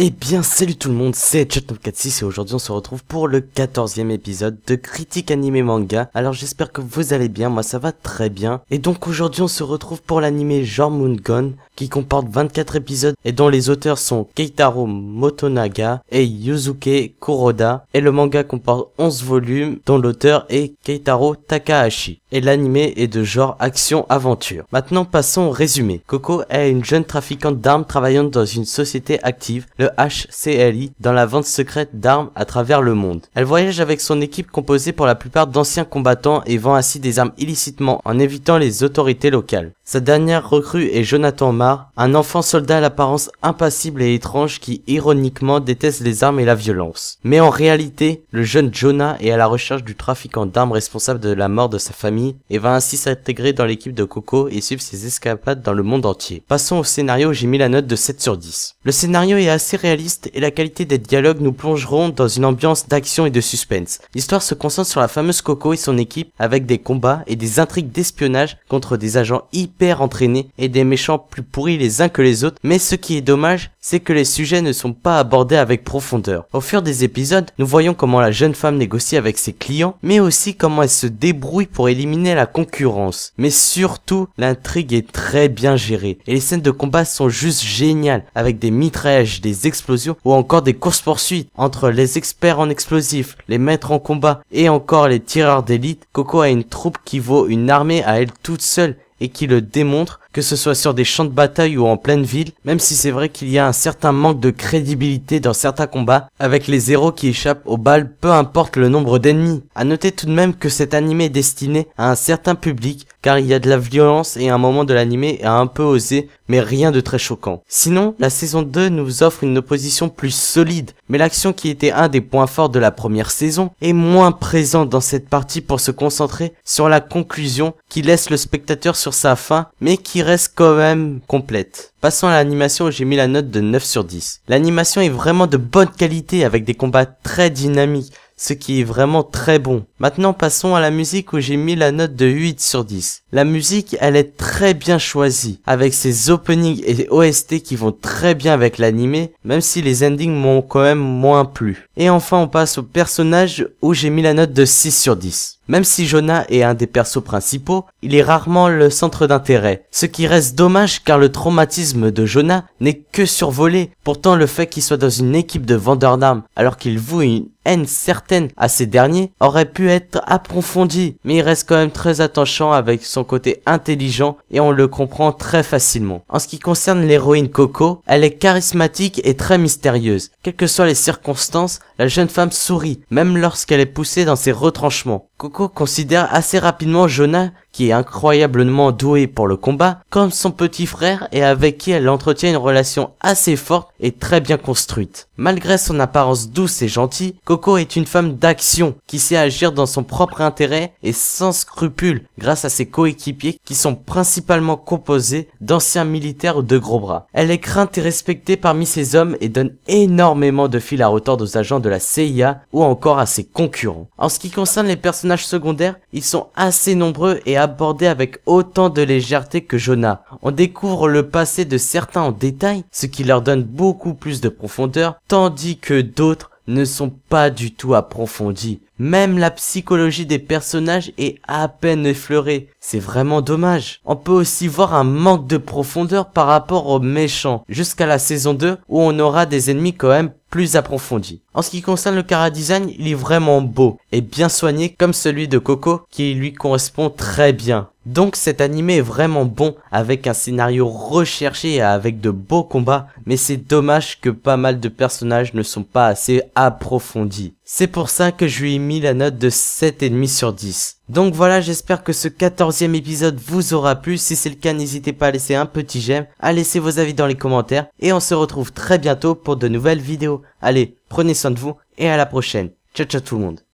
Eh bien salut tout le monde, c'est chat 46 et aujourd'hui on se retrouve pour le 14e épisode de Critique Animé Manga. Alors j'espère que vous allez bien, moi ça va très bien. Et donc aujourd'hui on se retrouve pour l'animé Genre Moon Gone qui comporte 24 épisodes et dont les auteurs sont Keitaro Motonaga et Yuzuke Kuroda. Et le manga comporte 11 volumes dont l'auteur est Keitaro Takahashi. Et l'animé est de genre action-aventure. Maintenant passons au résumé. Coco est une jeune trafiquante d'armes travaillant dans une société active. HCLI dans la vente secrète d'armes à travers le monde. Elle voyage avec son équipe composée pour la plupart d'anciens combattants et vend ainsi des armes illicitement en évitant les autorités locales. Sa dernière recrue est Jonathan Marr, un enfant soldat à l'apparence impassible et étrange qui ironiquement déteste les armes et la violence. Mais en réalité, le jeune Jonah est à la recherche du trafiquant d'armes responsable de la mort de sa famille et va ainsi s'intégrer dans l'équipe de Coco et suivre ses escapades dans le monde entier. Passons au scénario où j'ai mis la note de 7 sur 10. Le scénario est assez réaliste et la qualité des dialogues nous plongeront dans une ambiance d'action et de suspense. L'histoire se concentre sur la fameuse Coco et son équipe avec des combats et des intrigues d'espionnage contre des agents hyper entraînés et des méchants plus pourris les uns que les autres, mais ce qui est dommage, c'est que les sujets ne sont pas abordés avec profondeur. Au fur des épisodes, nous voyons comment la jeune femme négocie avec ses clients, mais aussi comment elle se débrouille pour éliminer la concurrence. Mais surtout, l'intrigue est très bien gérée, et les scènes de combat sont juste géniales, avec des mitraillages, des explosions ou encore des courses-poursuites entre les experts en explosifs, les maîtres en combat et encore les tireurs d'élite. Coco a une troupe qui vaut une armée à elle toute seule et qui le démontre que ce soit sur des champs de bataille ou en pleine ville, même si c'est vrai qu'il y a un certain manque de crédibilité dans certains combats, avec les héros qui échappent aux balles peu importe le nombre d'ennemis. À noter tout de même que cet animé est destiné à un certain public, car il y a de la violence et un moment de l'animé est un peu osé, mais rien de très choquant. Sinon, la saison 2 nous offre une opposition plus solide, mais l'action qui était un des points forts de la première saison est moins présente dans cette partie pour se concentrer sur la conclusion qui laisse le spectateur sur sa fin, mais qui reste quand même complète. Passons à l'animation où j'ai mis la note de 9 sur 10. L'animation est vraiment de bonne qualité avec des combats très dynamiques, ce qui est vraiment très bon. Maintenant passons à la musique où j'ai mis la note de 8 sur 10. La musique elle est très bien choisie, avec ses openings et OST qui vont très bien avec l'animé, même si les endings m'ont quand même moins plu. Et enfin on passe au personnage où j'ai mis la note de 6 sur 10. Même si Jonah est un des persos principaux, il est rarement le centre d'intérêt, ce qui reste dommage car le traumatisme de Jonah n'est que survolé. Pourtant le fait qu'il soit dans une équipe de d'armes, alors qu'il voue une haine certaine à ces derniers aurait pu être approfondi, mais il reste quand même très attachant avec son côté intelligent et on le comprend très facilement. En ce qui concerne l'héroïne Coco, elle est charismatique et très mystérieuse. Quelles que soient les circonstances, la jeune femme sourit, même lorsqu'elle est poussée dans ses retranchements. Coco considère assez rapidement Jonah, qui est incroyablement doué pour le combat, comme son petit frère et avec qui elle entretient une relation assez forte et très bien construite. Malgré son apparence douce et gentille, Coco est une femme d'action qui sait agir dans son propre intérêt et sans scrupules grâce à ses coéquipiers qui sont principalement composés d'anciens militaires ou de gros bras. Elle est crainte et respectée parmi ses hommes et donne énormément de fil à retordre aux agents de la CIA ou encore à ses concurrents. En ce qui concerne les personnages secondaire secondaires, ils sont assez nombreux et abordés avec autant de légèreté que Jonah. On découvre le passé de certains en détail, ce qui leur donne beaucoup plus de profondeur, tandis que d'autres ne sont pas du tout approfondis. Même la psychologie des personnages est à peine effleurée. C'est vraiment dommage. On peut aussi voir un manque de profondeur par rapport aux méchants, jusqu'à la saison 2 où on aura des ennemis quand même plus approfondis. En ce qui concerne le cara design, il est vraiment beau et bien soigné comme celui de Coco qui lui correspond très bien. Donc cet animé est vraiment bon, avec un scénario recherché et avec de beaux combats, mais c'est dommage que pas mal de personnages ne sont pas assez approfondis. C'est pour ça que je lui ai mis la note de 7,5 sur 10. Donc voilà, j'espère que ce 14e épisode vous aura plu. Si c'est le cas, n'hésitez pas à laisser un petit j'aime, à laisser vos avis dans les commentaires, et on se retrouve très bientôt pour de nouvelles vidéos. Allez, prenez soin de vous, et à la prochaine. Ciao ciao tout le monde.